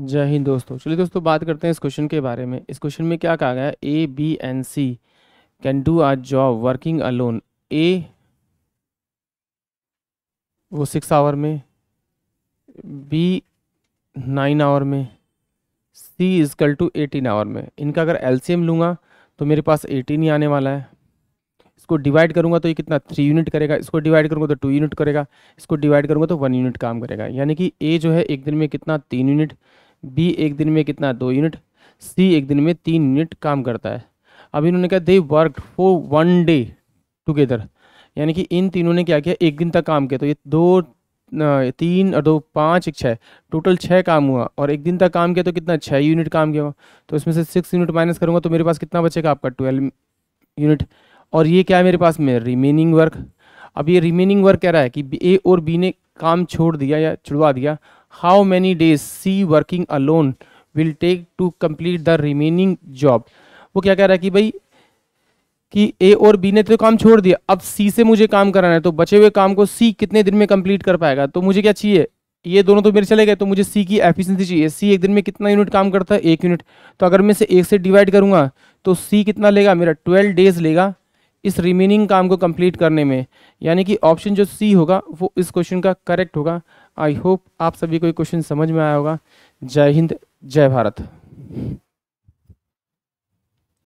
जय हिंद दोस्तों चलिए दोस्तों बात करते हैं इस क्वेश्चन के बारे में इस क्वेश्चन में क्या कहा गया है A B and C can do a job working alone A वो सिक्स आवर में बी नाइन आवर में C equal to eighteen hour में इनका अगर एलसीएम लूँगा तो मेरे पास एटीन ही आने वाला है इसको डिवाइड करूँगा तो ये कितना थ्री यूनिट करेगा इसको डिवाइड करूँगा तो टू यूनिट करेगा इसको डिवाइड करूँगा तो वन यूनिट काम करेगा यानी कि ए जो है एक दिन में कितना तीन यूनिट बी एक दिन में कितना दो यूनिट सी एक दिन में तीन यूनिट काम करता है अब इन्होंने कहा they work for one day together यानी कि इन तीनों ने क्या किया एक दिन तक काम किया तो ये दो तीन और दो पाँच एक छः टोटल छः काम हुआ और एक दिन तक काम किया तो कितना छः यूनिट काम किया हुआ तो इसमें से सिक्स यूनिट माइनस करूँगा तो मेरे पास कितना बचेगा आपका ट्वेल्व यूनिट और ये क्या है मेरे पास में रिमेनिंग वर्क अब ये रिमेनिंग वर्क कह रहा है कि ए और बी ने काम छोड़ दिया या छुड़वा दिया how many days C working alone will take to complete the remaining job वो क्या कह रहा है कि भाई कि ए और बी ने तो काम छोड़ दिया अब सी से मुझे काम कराना है तो बचे हुए काम को सी कितने दिन में कंप्लीट कर पाएगा तो मुझे क्या चाहिए ये दोनों तो मेरे चले गए तो मुझे सी की एफिशिएंसी चाहिए सी एक दिन में कितना यूनिट काम करता है एक यूनिट तो अगर मैं इसे एक से डिवाइड करूंगा तो सी कितना लेगा मेरा ट्वेल्व डेज लेगा इस रिमेनिंग काम को कंप्लीट करने में यानी कि ऑप्शन जो सी होगा वो इस क्वेश्चन का करेक्ट होगा आई होप आप सभी को ये क्वेश्चन समझ में आया होगा जय हिंद जय भारत